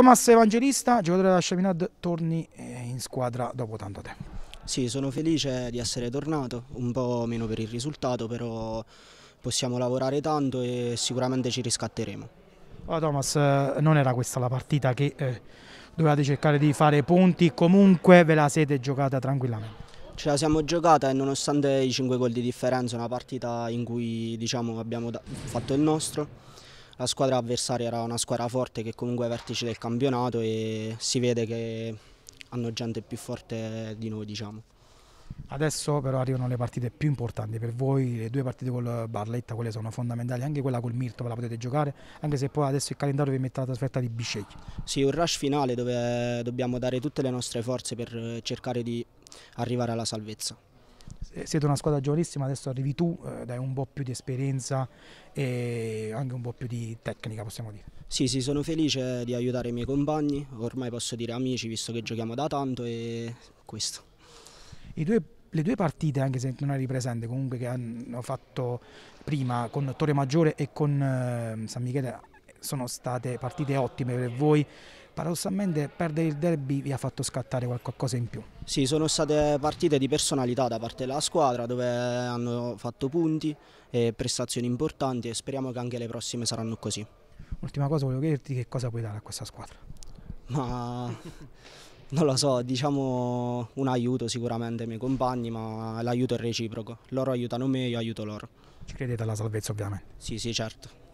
Thomas Evangelista, giocatore della Chaminade, torni eh, in squadra dopo tanto tempo. Sì, sono felice di essere tornato, un po' meno per il risultato, però possiamo lavorare tanto e sicuramente ci riscatteremo. Allora, Thomas, eh, non era questa la partita che eh, dovevate cercare di fare punti, comunque ve la siete giocata tranquillamente? ce la siamo giocata e nonostante i 5 gol di differenza, una partita in cui diciamo, abbiamo fatto il nostro, la squadra avversaria era una squadra forte che comunque è vertice del campionato e si vede che hanno gente più forte di noi diciamo. Adesso però arrivano le partite più importanti per voi, le due partite col Barletta, quelle sono fondamentali, anche quella col Mirto ve la potete giocare, anche se poi adesso il calendario vi mette la trasferta di Bisceglie. Sì, un rush finale dove dobbiamo dare tutte le nostre forze per cercare di arrivare alla salvezza. Eh, siete una squadra giovanissima, adesso arrivi tu, eh, dai un po' più di esperienza e anche un po' più di tecnica, possiamo dire. Sì, sì, sono felice di aiutare i miei compagni, ormai posso dire amici visto che giochiamo da tanto e questo. Due, le due partite, anche se non eri presente, comunque che hanno fatto prima con Torre Maggiore e con eh, San Michele sono state partite ottime per voi paradossalmente perdere il derby vi ha fatto scattare qualcosa in più. Sì, sono state partite di personalità da parte della squadra dove hanno fatto punti e prestazioni importanti e speriamo che anche le prossime saranno così. Ultima cosa volevo chiederti che cosa puoi dare a questa squadra? Ma non lo so, diciamo un aiuto sicuramente ai miei compagni, ma l'aiuto è reciproco. Loro aiutano me, io aiuto loro. Ci credete alla salvezza ovviamente? Sì, sì, certo.